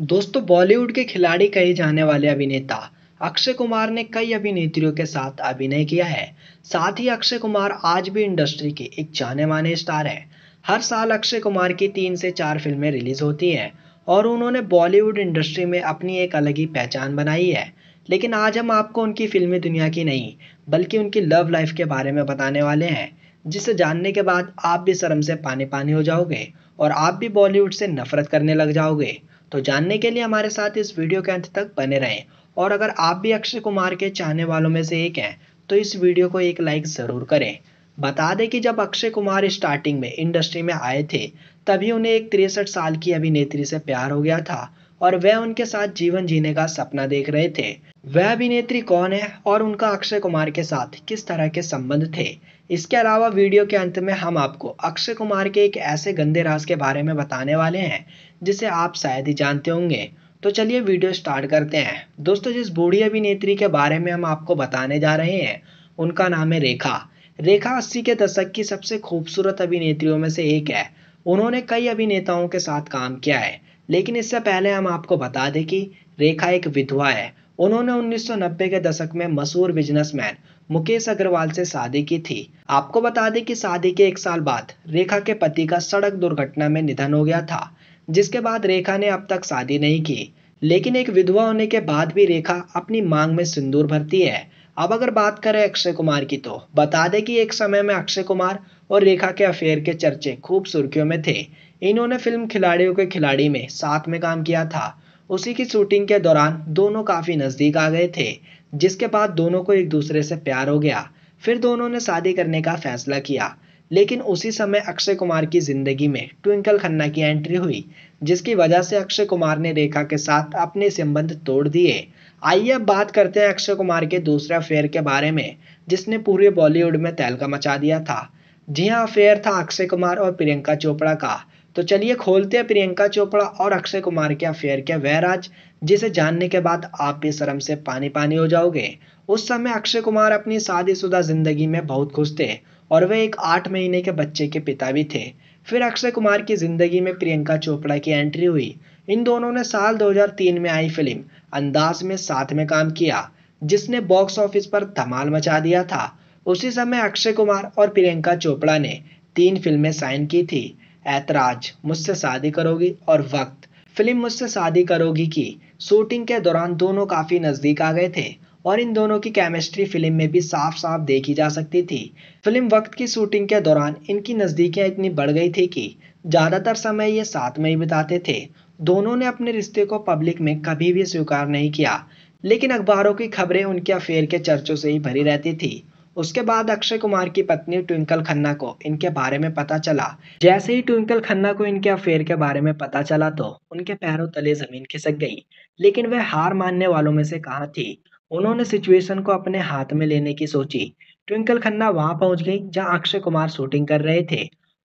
दोस्तों बॉलीवुड के खिलाड़ी कहे जाने वाले अभिनेता अक्षय कुमार ने कई अभिनेत्रियों के साथ अभिनय किया है साथ ही अक्षय कुमार आज भी इंडस्ट्री के एक जाने माने स्टार हैं हर साल अक्षय कुमार की तीन से चार फिल्में रिलीज होती हैं और उन्होंने बॉलीवुड इंडस्ट्री में अपनी एक अलग ही पहचान बनाई है लेकिन आज हम आपको उनकी फिल्मी दुनिया की नहीं बल्कि उनकी लव लाइफ के बारे में बताने वाले हैं जिसे जानने के बाद आप भी शर्म से पानी पानी हो जाओगे और आप भी बॉलीवुड से नफरत करने लग जाओगे तो जानने के लिए हमारे साथ इस वीडियो के अंत तक बने रहें और अगर आप भी अक्षय कुमार के चाहने वालों में से एक हैं तो इस वीडियो को एक लाइक ज़रूर करें बता दें कि जब अक्षय कुमार स्टार्टिंग में इंडस्ट्री में आए थे तभी उन्हें एक तिरसठ साल की अभिनेत्री से प्यार हो गया था और वह उनके साथ जीवन जीने का सपना देख रहे थे वह अभिनेत्री कौन है और उनका अक्षय कुमार के साथ किस तरह के संबंध थे इसके अलावा वीडियो के अंत में हम आपको अक्षय कुमार के एक ऐसे गंदे राज के बारे में बताने वाले हैं जिसे आप शायद ही जानते होंगे तो चलिए वीडियो स्टार्ट करते हैं दोस्तों जिस बूढ़ी अभिनेत्री के बारे में हम आपको बताने जा रहे हैं उनका नाम है रेखा रेखा अस्सी के दशक की सबसे खूबसूरत अभिनेत्रियों में से एक है उन्होंने कई अभिनेताओं के साथ काम किया है लेकिन इससे पहले हम आपको बता दें कि रेखा एक विधवा है उन्होंने 1990 के दशक में मशहूर बिजनेसमैन मुकेश अग्रवाल से शादी की थी आपको बता दें कि शादी के एक साल बाद रेखा के पति का सड़क दुर्घटना में निधन हो गया था जिसके बाद रेखा ने अब तक शादी नहीं की लेकिन एक विधवा होने के बाद भी रेखा अपनी मांग में सिंदूर भरती है अब अगर बात करें अक्षय कुमार की तो बता दें कि एक समय में अक्षय कुमार और रेखा के अफेयर के चर्चे खूब सुर्खियों में थे इन्होंने फिल्म खिलाड़ियों के खिलाड़ी में साथ में काम किया था उसी की शूटिंग के दौरान दोनों काफ़ी नज़दीक आ गए थे जिसके बाद दोनों को एक दूसरे से प्यार हो गया फिर दोनों ने शादी करने का फैसला किया लेकिन उसी समय अक्षय कुमार की जिंदगी में ट्विंकल खन्ना की एंट्री हुई जिसकी वजह से अक्षय कुमार ने रेखा के साथ अपने संबंध तोड़ दिए आइए अब बात करते हैं अक्षय कुमार के दूसरे अफेयर के बारे में जिसने पूरे बॉलीवुड में तहलका मचा दिया था जी हाँ अफेयर था अक्षय कुमार और प्रियंका चोपड़ा का तो चलिए खोलते हैं प्रियंका चोपड़ा और अक्षय कुमार के अफेयर के वैराज जिसे जानने के बाद आप भी शर्म से पानी पानी हो जाओगे उस समय अक्षय कुमार अपनी शादीशुदा जिंदगी में बहुत खुश थे और वे एक आठ महीने के बच्चे के पिता भी थे फिर अक्षय कुमार की जिंदगी में प्रियंका चोपड़ा की एंट्री हुई इन दोनों ने साल 2003 में आई फिल्म अंदाज में साथ में काम किया जिसने बॉक्स ऑफिस पर धमाल मचा दिया था उसी समय अक्षय कुमार और प्रियंका चोपड़ा ने तीन फिल्में साइन की थी ऐतराज मुझसे शादी करोगी और वक्त फिल्म मुझसे शादी करोगी की शूटिंग के दौरान दोनों काफ़ी नज़दीक आ गए थे और इन दोनों की केमिस्ट्री फिल्म में भी साफ साफ देखी जा सकती थी फिल्म वक्त की शूटिंग के दौरान इनकी नज़दीकियां इतनी बढ़ गई थी कि ज़्यादातर समय ये साथ में ही बिताते थे दोनों ने अपने रिश्ते को पब्लिक में कभी भी स्वीकार नहीं किया लेकिन अखबारों की खबरें उनके अफेयर के चर्चों से ही भरी रहती थी उसके बाद अक्षय कुमार की पत्नी ट्विंकल खन्ना को इनके बारे में पता चला जैसे ही ट्विंकल खन्ना को इनके अफेयर के बारे में पता चला तो उनके पैरों तले जमीन खिसक गई लेकिन वह हार मानने वालों में से कहा थी उन्होंने सिचुएशन को अपने हाथ में लेने की सोची ट्विंकल खन्ना वहां पहुंच गई जहां अक्षय कुमार शूटिंग कर रहे थे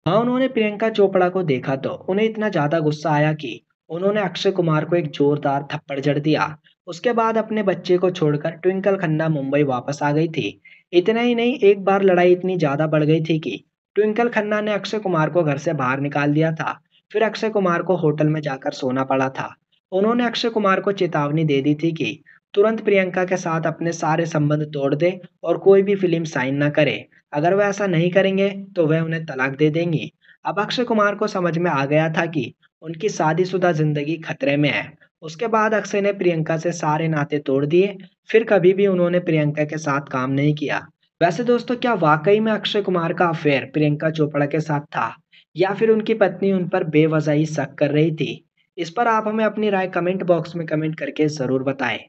वहां उन्होंने प्रियंका चोपड़ा को देखा तो उन्हें इतना ज्यादा गुस्सा आया कि उन्होंने अक्षय कुमार को एक जोरदार थप्पड़ जड़ दिया उसके बाद अपने बच्चे को छोड़कर ट्विंकल खन्ना मुंबई वापस आ गई थी इतना ही नहीं एक बार लड़ाई इतनी ज़्यादा बढ़ गई थी कि ट्विंकल खन्ना ने अक्षय कुमार को घर से बाहर निकाल दिया था फिर अक्षय कुमार को होटल में जाकर सोना पड़ा था उन्होंने अक्षय कुमार को चेतावनी दे दी थी कि तुरंत प्रियंका के साथ अपने सारे संबंध तोड़ दे और कोई भी फिल्म साइन ना करे अगर वह ऐसा नहीं करेंगे तो वह उन्हें तलाक दे देंगी अब अक्षय कुमार को समझ में आ गया था कि उनकी शादीशुदा जिंदगी खतरे में है उसके बाद अक्षय ने प्रियंका से सारे नाते तोड़ दिए फिर कभी भी उन्होंने प्रियंका के साथ काम नहीं किया वैसे दोस्तों क्या वाकई में अक्षय कुमार का अफेयर प्रियंका चोपड़ा के साथ था या फिर उनकी पत्नी उन पर बेवजह शक कर रही थी इस पर आप हमें अपनी राय कमेंट बॉक्स में कमेंट करके ज़रूर बताएं